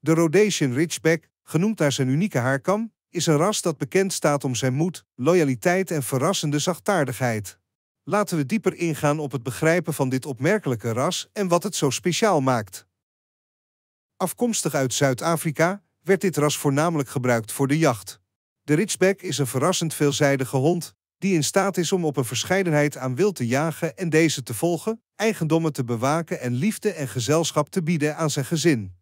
De Rhodesian Ridgeback, genoemd naar zijn unieke haarkam, is een ras dat bekend staat om zijn moed, loyaliteit en verrassende zachtaardigheid. Laten we dieper ingaan op het begrijpen van dit opmerkelijke ras en wat het zo speciaal maakt. Afkomstig uit Zuid-Afrika werd dit ras voornamelijk gebruikt voor de jacht. De Ridgeback is een verrassend veelzijdige hond die in staat is om op een verscheidenheid aan wild te jagen en deze te volgen, eigendommen te bewaken en liefde en gezelschap te bieden aan zijn gezin.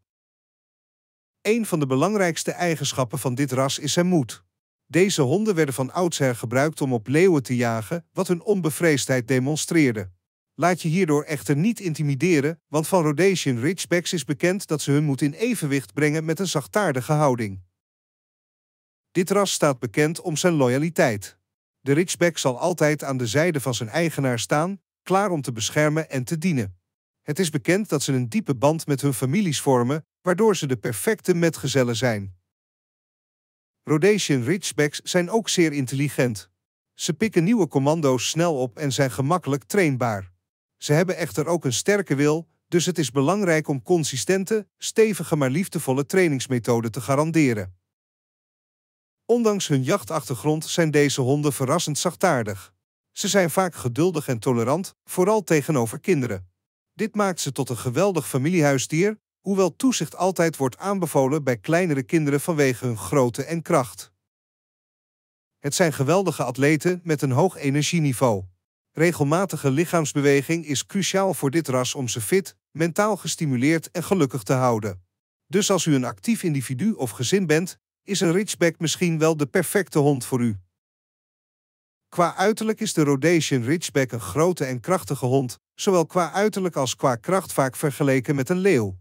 Een van de belangrijkste eigenschappen van dit ras is zijn moed. Deze honden werden van oudsher gebruikt om op leeuwen te jagen, wat hun onbevreesdheid demonstreerde. Laat je hierdoor echter niet intimideren, want van Rhodesian Ridgebacks is bekend dat ze hun moed in evenwicht brengen met een zachtaardige houding. Dit ras staat bekend om zijn loyaliteit. De Ridgeback zal altijd aan de zijde van zijn eigenaar staan, klaar om te beschermen en te dienen. Het is bekend dat ze een diepe band met hun families vormen, waardoor ze de perfecte metgezellen zijn. Rhodesian Ridgebacks zijn ook zeer intelligent. Ze pikken nieuwe commando's snel op en zijn gemakkelijk trainbaar. Ze hebben echter ook een sterke wil, dus het is belangrijk om consistente, stevige maar liefdevolle trainingsmethoden te garanderen. Ondanks hun jachtachtergrond zijn deze honden verrassend zachtaardig. Ze zijn vaak geduldig en tolerant, vooral tegenover kinderen. Dit maakt ze tot een geweldig familiehuisdier hoewel toezicht altijd wordt aanbevolen bij kleinere kinderen vanwege hun grootte en kracht. Het zijn geweldige atleten met een hoog energieniveau. Regelmatige lichaamsbeweging is cruciaal voor dit ras om ze fit, mentaal gestimuleerd en gelukkig te houden. Dus als u een actief individu of gezin bent, is een Ridgeback misschien wel de perfecte hond voor u. Qua uiterlijk is de Rhodesian Ridgeback een grote en krachtige hond, zowel qua uiterlijk als qua kracht vaak vergeleken met een leeuw.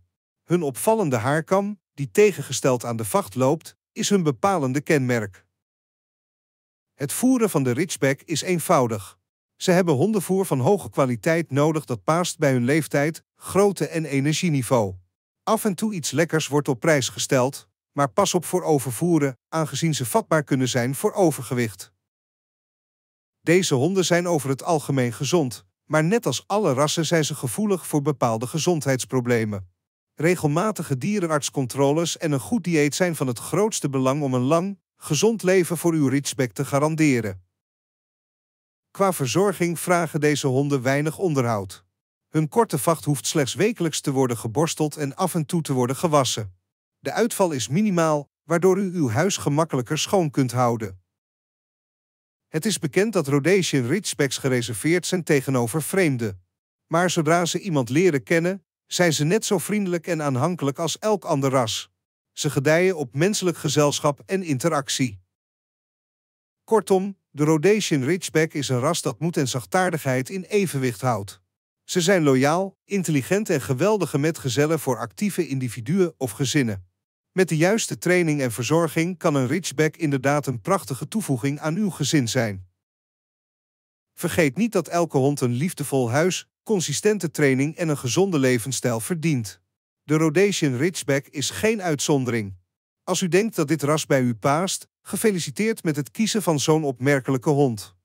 Hun opvallende haarkam, die tegengesteld aan de vacht loopt, is hun bepalende kenmerk. Het voeren van de Ridgeback is eenvoudig. Ze hebben hondenvoer van hoge kwaliteit nodig dat paast bij hun leeftijd, grootte en energieniveau. Af en toe iets lekkers wordt op prijs gesteld, maar pas op voor overvoeren, aangezien ze vatbaar kunnen zijn voor overgewicht. Deze honden zijn over het algemeen gezond, maar net als alle rassen zijn ze gevoelig voor bepaalde gezondheidsproblemen. Regelmatige dierenartscontroles en een goed dieet zijn van het grootste belang om een lang, gezond leven voor uw Ridgeback te garanderen. Qua verzorging vragen deze honden weinig onderhoud. Hun korte vacht hoeft slechts wekelijks te worden geborsteld en af en toe te worden gewassen. De uitval is minimaal, waardoor u uw huis gemakkelijker schoon kunt houden. Het is bekend dat Rhodesian Ridgebacks gereserveerd zijn tegenover vreemden. Maar zodra ze iemand leren kennen, zijn ze net zo vriendelijk en aanhankelijk als elk ander ras. Ze gedijen op menselijk gezelschap en interactie. Kortom, de Rhodesian Ridgeback is een ras dat moed en zachtaardigheid in evenwicht houdt. Ze zijn loyaal, intelligent en geweldige metgezellen voor actieve individuen of gezinnen. Met de juiste training en verzorging kan een Ridgeback inderdaad een prachtige toevoeging aan uw gezin zijn. Vergeet niet dat elke hond een liefdevol huis, consistente training en een gezonde levensstijl verdient. De Rhodesian Ridgeback is geen uitzondering. Als u denkt dat dit ras bij u paast, gefeliciteerd met het kiezen van zo'n opmerkelijke hond.